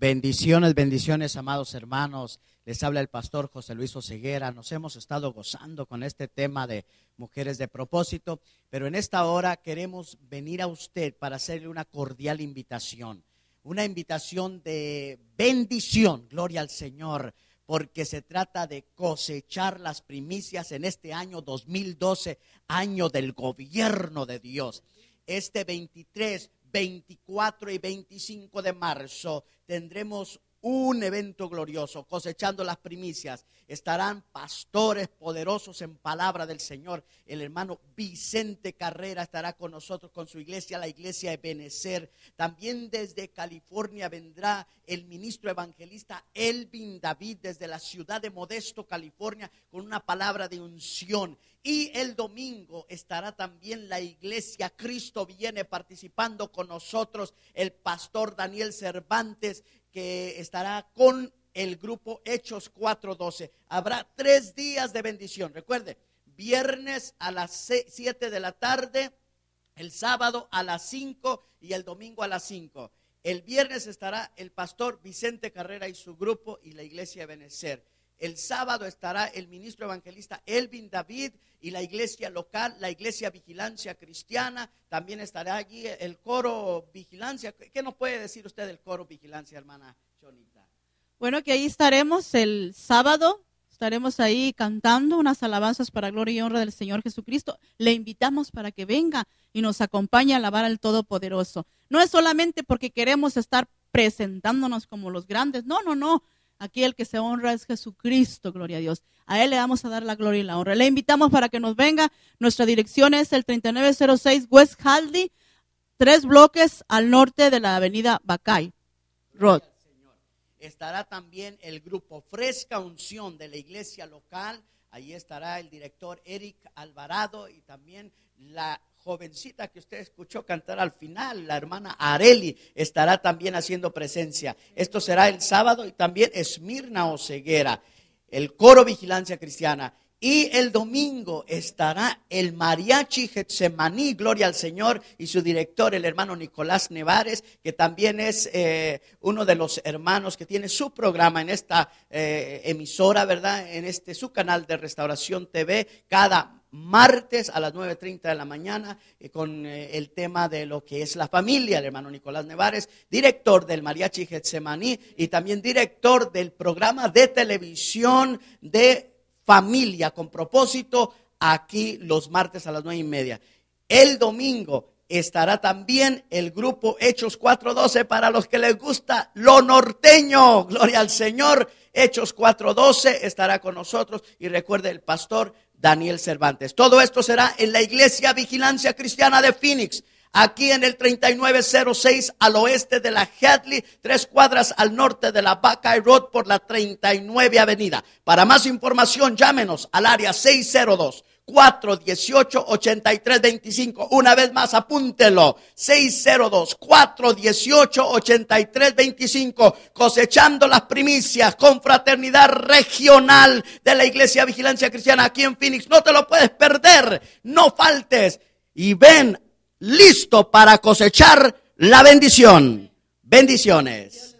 Bendiciones, bendiciones, amados hermanos. Les habla el pastor José Luis Oseguera. Nos hemos estado gozando con este tema de mujeres de propósito, pero en esta hora queremos venir a usted para hacerle una cordial invitación, una invitación de bendición, gloria al Señor, porque se trata de cosechar las primicias en este año 2012, año del gobierno de Dios. Este 23 24 y 25 de marzo tendremos un evento glorioso, cosechando las primicias. Estarán pastores poderosos en palabra del Señor. El hermano Vicente Carrera estará con nosotros, con su iglesia, la iglesia de Benecer. También desde California vendrá el ministro evangelista Elvin David desde la ciudad de Modesto, California, con una palabra de unción. Y el domingo estará también la iglesia Cristo viene participando con nosotros, el pastor Daniel Cervantes, que estará con el grupo Hechos 4.12. Habrá tres días de bendición. Recuerde, viernes a las 7 de la tarde, el sábado a las 5 y el domingo a las 5. El viernes estará el pastor Vicente Carrera y su grupo y la iglesia de Benecer. El sábado estará el ministro evangelista Elvin David y la iglesia local, la iglesia Vigilancia Cristiana. También estará allí el coro Vigilancia. ¿Qué nos puede decir usted del coro Vigilancia, hermana Chonita? Bueno, que ahí estaremos el sábado. Estaremos ahí cantando unas alabanzas para gloria y honra del Señor Jesucristo. Le invitamos para que venga y nos acompañe a alabar al Todopoderoso. No es solamente porque queremos estar presentándonos como los grandes. No, no, no. Aquí el que se honra es Jesucristo, gloria a Dios. A Él le vamos a dar la gloria y la honra. Le invitamos para que nos venga. Nuestra dirección es el 3906 West haldi tres bloques al norte de la avenida Bacay. Road. Estará también el grupo Fresca Unción de la iglesia local. Allí estará el director Eric Alvarado y también la jovencita que usted escuchó cantar al final, la hermana Areli, estará también haciendo presencia. Esto será el sábado y también Esmirna o Ceguera, el coro Vigilancia Cristiana. Y el domingo estará el mariachi Getsemaní, gloria al Señor, y su director, el hermano Nicolás Nevares, que también es eh, uno de los hermanos que tiene su programa en esta eh, emisora, ¿verdad? En este su canal de Restauración TV, cada martes a las 9.30 de la mañana eh, con el tema de lo que es la familia, el hermano Nicolás Nevares, director del Mariachi Getsemaní y también director del programa de televisión de familia con propósito aquí los martes a las nueve y media. El domingo estará también el grupo Hechos 4.12 para los que les gusta lo norteño. Gloria al Señor. Hechos 4.12 estará con nosotros y recuerde el pastor Daniel Cervantes. Todo esto será en la iglesia Vigilancia Cristiana de Phoenix aquí en el 3906 al oeste de la Hadley, tres cuadras al norte de la Buckeye Road por la 39 Avenida. Para más información, llámenos al área 602. 418-8325. Una vez más, apúntelo. 602-418-8325. Cosechando las primicias con fraternidad regional de la Iglesia Vigilancia Cristiana aquí en Phoenix. No te lo puedes perder. No faltes. Y ven listo para cosechar la bendición. Bendiciones.